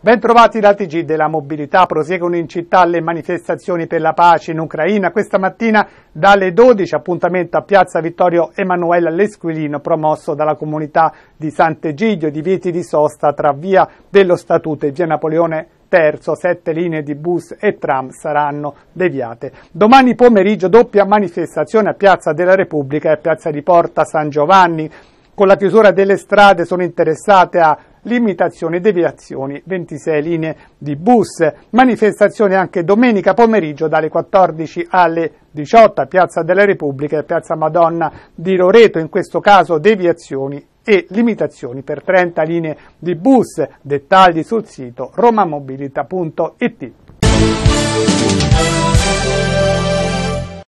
Bentrovati dal TG della mobilità, proseguono in città le manifestazioni per la pace in Ucraina. Questa mattina dalle 12 appuntamento a Piazza Vittorio Emanuele all'Esquilino promosso dalla comunità di Sant'Egidio, divieti di sosta tra via dello Statuto e via Napoleone III, sette linee di bus e tram saranno deviate. Domani pomeriggio doppia manifestazione a Piazza della Repubblica e a Piazza di Porta San Giovanni. Con la chiusura delle strade sono interessate a limitazioni e deviazioni, 26 linee di bus, manifestazione anche domenica pomeriggio dalle 14 alle 18 a Piazza della Repubblica e Piazza Madonna di Loreto, in questo caso deviazioni e limitazioni per 30 linee di bus, dettagli sul sito romamobilita.it.